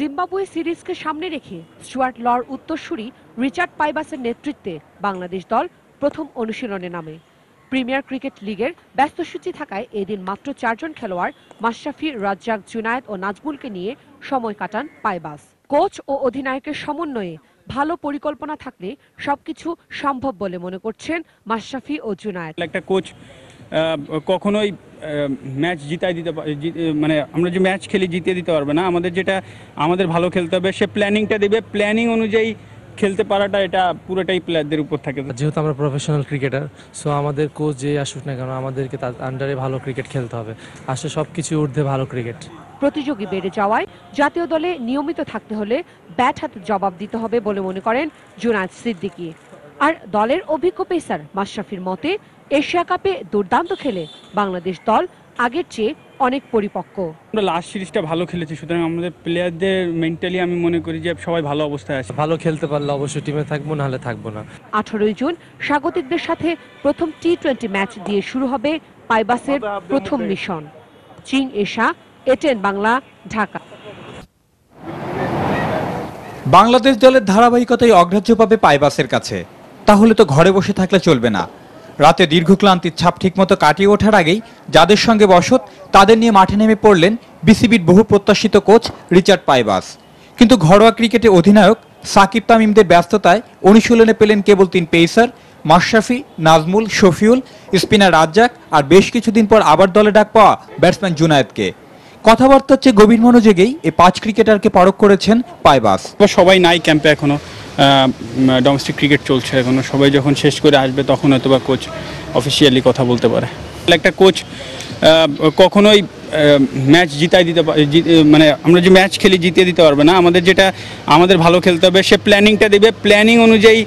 Zimbabwe সিরিজকে সামনে রেখে Stewart লর উত্তরসূরি রিচার্ড পাইবাসের নেতৃত্বে বাংলাদেশ দল প্রথম অনুশীলনে নামে প্রিমিয়ার ক্রিকেট লিগের ব্যস্ত সূচি থাকায় এদিন মাত্র চারজন খেলোয়াড় মাশরাফি রাজ্জাক জুনায়েদ ও নাজমুলকে নিয়ে সময় কাটান পাইবাস কোচ ও অধিনায়কের সমন্বয়ে ভালো পরিকল্পনা থাকলে সবকিছু সম্ভব বলে মনে করছেন মাশরাফি ও জুনায়েদ একটা কোচ কখনোই ম্যাচ জিতাই দিতে মানে আমরা যে ম্যাচ খেলি জিতিয়ে দিতে পারবে না আমাদের যেটা আমাদের ভালো খেলতে হবে সে প্ল্যানিংটা দেবে প্ল্যানিং অনুযায়ী খেলতে পারাটা এটা পুরোটাই প্লেয়ারদের উপর থাকে যেহেতু আমরা প্রফেশনাল ক্রিকেটার সো আমাদের কোচ যে আসুক না কেন আমাদেরকে তার আন্ডারে ভালো ক্রিকেট খেলতে হবে আসলে সব কিছু ঊর্ধ্বে ভালো ক্রিকেট প্রতিযোগী বেড়ে যাওয়ায় জাতীয় দলে নিয়মিত থাকতে হলে ব্যাট হাতে জবাব দিতে হবে বলে মনে করেন জুনাদ সিদ্দিকী আর দলের অভিজ্ঞ পেসার মাশরাফির মতে এশিয়া কাপে দুর্দান্ত খেলে বাংলাদেশ দল আগের চেয়ে অনেক পরিপক্ক আমরা লাস্ট সিরিজটা ভালো খেলেছি সুতরাং আমাদের প্লেয়ারদের মেন্টালি আমি মনে করি যে সবাই ভালো অবস্থায় আছে ভালো খেলতে পারলে অবশ্যই টিমে থাকবো নাহলে থাকবো না আঠারোই জুন স্বাগতিকদের সাথে প্রথম টি টোয়েন্টি ম্যাচ দিয়ে শুরু হবে পাইবাসের প্রথম মিশন চিং এশা এটেন বাংলা ঢাকা বাংলাদেশ দলের ধারাবাহিকতায় অগ্রাহ্য পাবে পাইবাসের কাছে তাহলে তো ঘরে বসে থাকলে চলবে না রাতে দীর্ঘ ক্লান্তির ছাপ ঠিকমতো কাটিয়ে ওঠার আগেই যাদের সঙ্গে বসত তাদের নিয়ে মাঠে নেমে পড়লেন বিসিবির বহু প্রত্যাশিত কোচ রিচার্ড পাইবাস কিন্তু ঘরোয়া ক্রিকেটে অধিনায়ক সাকিব তামিমদের ব্যস্ততায় অনুশীলনে পেলেন কেবল তিন পেসার মাশরাফি নাজমুল শফিউল স্পিনার রাজ্জাক আর বেশ কিছুদিন পর আবার দলে ডাক পাওয়া ব্যাটসম্যান জুনায়েদকে কথাবার্তা হচ্ছে গভীর মনোযোগেই এই পাঁচ ক্রিকেটারকে পারক করেছেন পাইবাস সবাই নাই ক্যাম্পে এখনো ডোমেস্টিক ক্রিকেট চলছে এখনও সবাই যখন শেষ করে আসবে তখন হয়তো বা কোচ অফিসিয়ালি কথা বলতে পারে একটা কোচ কখনোই ম্যাচ জিতাই দিতে মানে আমরা যে ম্যাচ খেলি জিতিয়ে দিতে পারবে না আমাদের যেটা আমাদের ভালো খেলতে হবে সে প্ল্যানিংটা দেবে প্ল্যানিং অনুযায়ী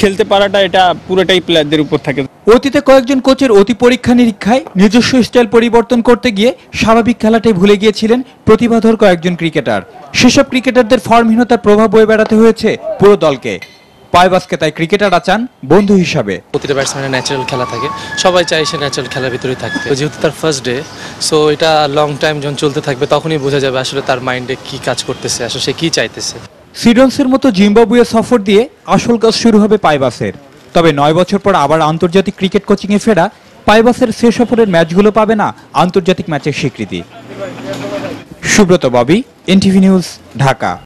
খেলতে পারাটা এটা পুরোটাই প্লেয়ারদের উপর থাকে অতীতে কয়েকজন কোচের অতি পরীক্ষা নিরীক্ষায় নিজস্ব স্টাইল পরিবর্তন করতে গিয়ে স্বাভাবিক খেলাটাই ভুলে গিয়েছিলেন প্রতিভাধর কয়েকজন ক্রিকেটার সেসব ক্রিকেটারদের ফর্মহীনতার প্রভাব বয়ে বেড়াতে হয়েছে পুরো দলকে পায়বাসকে তাই ক্রিকেটাররা চান বন্ধু হিসাবে প্রতিটা ব্যাটসম্যানের ন্যাচারাল খেলা থাকে সবাই চায় সে ন্যাচারাল খেলার ভিতরেই থাকতে যেহেতু তার ফার্স্ট ডে সো এটা লং টাইম যখন চলতে থাকবে তখনই বোঝা যাবে আসলে তার মাইন্ডে কি কাজ করতেছে আসলে সে কি চাইতেছে সিডনসের মতো জিম্বাবুয়ে সফর দিয়ে আসল কাজ শুরু হবে পাইবাসের তবে নয় বছর পর আবার আন্তর্জাতিক ক্রিকেট কোচিংয়ে ফেরা পাইবাসের সে সফরের ম্যাচগুলো পাবে না আন্তর্জাতিক ম্যাচের স্বীকৃতি Subrata Bobby NTV news Dhaka